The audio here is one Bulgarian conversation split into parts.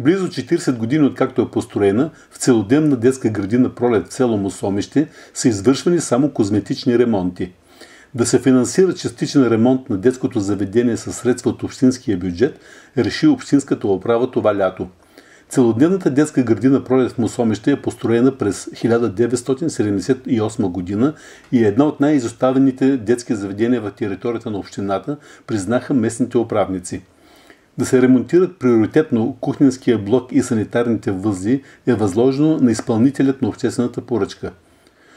Близо 40 години откакто е построена, в целодневна детска градина пролет в село Мусомище са извършвани само козметични ремонти. Да се финансира частичен ремонт на детското заведение със средства от общинския бюджет, реши общинската управа това лято. Целодневната детска градина Пролет в Мусомище е построена през 1978 година и е една от най-изоставените детски заведения в територията на общината, признаха местните управници – да се ремонтират приоритетно кухненския блок и санитарните възли е възложено на изпълнителят на обществената поръчка.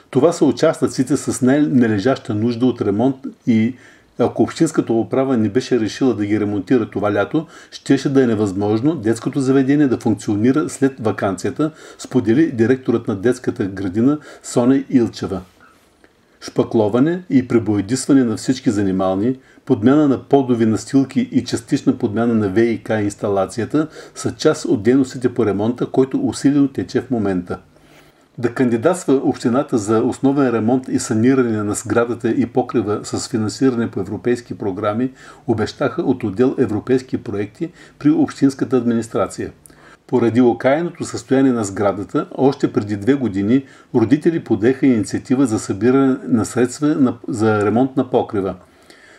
Това са участъците с най-належаща нужда от ремонт и ако общинската управа не беше решила да ги ремонтира това лято, щеше да е невъзможно детското заведение да функционира след вакансията, сподели директорът на детската градина Соня Илчева – шпакловане и пребоядисване на всички занимални, подмяна на подови настилки и частична подмяна на ВИК инсталацията са част от дейностите по ремонта, който усилено тече в момента. Да кандидатства общината за основен ремонт и саниране на сградата и покрива с финансиране по европейски програми обещаха от отдел европейски проекти при общинската администрация – поради окаяното състояние на сградата, още преди две години родители подеха инициатива за събиране на средства за ремонт на покрива.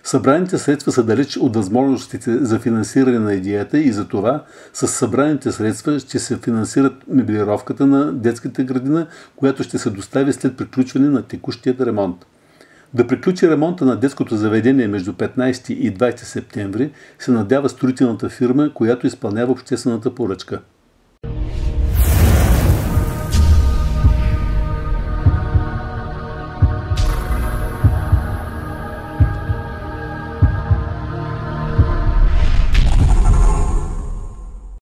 Събраните средства са далеч от възможностите за финансиране на идеята и за това с събраните средства ще се финансират меблировката на детската градина, която ще се достави след приключване на текущият ремонт. Да приключи ремонта на детското заведение между 15 и 20 септември се надява строителната фирма, която изпълнява обществената поръчка.